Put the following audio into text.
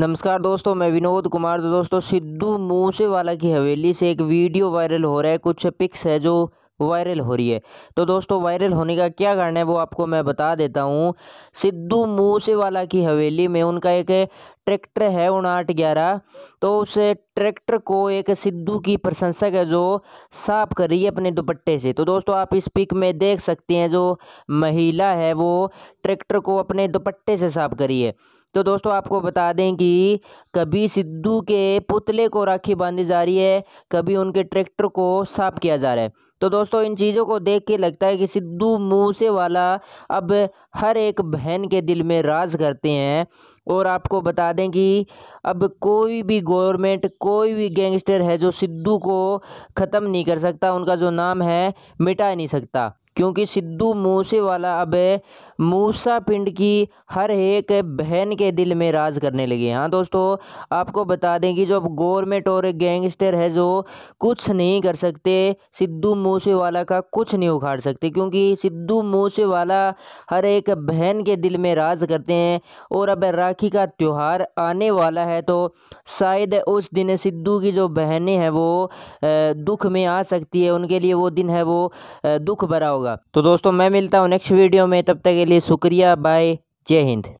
नमस्कार दोस्तों मैं विनोद कुमार तो दोस्तों सिद्धू मूसेवाला की हवेली से एक वीडियो वायरल हो रहा है कुछ पिक्स है जो वायरल हो रही है तो दोस्तों वायरल होने का क्या कारण है वो आपको मैं बता देता हूँ सिद्धू मूसेवाला की हवेली में उनका एक ट्रैक्टर है उनाट ग्यारह तो उस ट्रैक्टर को एक सिद्धू की प्रशंसक है जो साफ कर रही है अपने दुपट्टे से तो दोस्तों आप इस पिक में देख सकते हैं जो महिला है वो ट्रैक्टर को अपने दुपट्टे से साफ करी है तो दोस्तों आपको बता दें कि कभी सिद्धू के पुतले को राखी बांधी जा रही है कभी उनके ट्रैक्टर को साफ किया जा रहा है तो दोस्तों इन चीज़ों को देख के लगता है कि सिद्धू मूसे वाला अब हर एक बहन के दिल में राज करते हैं और आपको बता दें कि अब कोई भी गवर्नमेंट कोई भी गैंगस्टर है जो सिद्धू को ख़त्म नहीं कर सकता उनका जो नाम है मिटा नहीं सकता क्योंकि सिद्धू मूसे वाला अब मूसा पिंड की हर एक बहन के दिल में राज करने लगे हाँ दोस्तों आपको बता दें कि जो गवर्नमेंट और गैंगस्टर है जो कुछ नहीं कर सकते सिद्धू मूसेवाला का कुछ नहीं उखाड़ सकते क्योंकि सिद्धू मूसेवाला हर एक बहन के दिल में राज करते हैं और अब राखी का त्यौहार आने वाला है तो शायद उस दिन सिद्धू की जो बहनें हैं वो दुख में आ सकती है उनके लिए वो दिन है वो दुख भरा होगा तो दोस्तों मैं मिलता हूँ नेक्स्ट वीडियो में तब तक लिए शुक्रिया बाय जय हिंद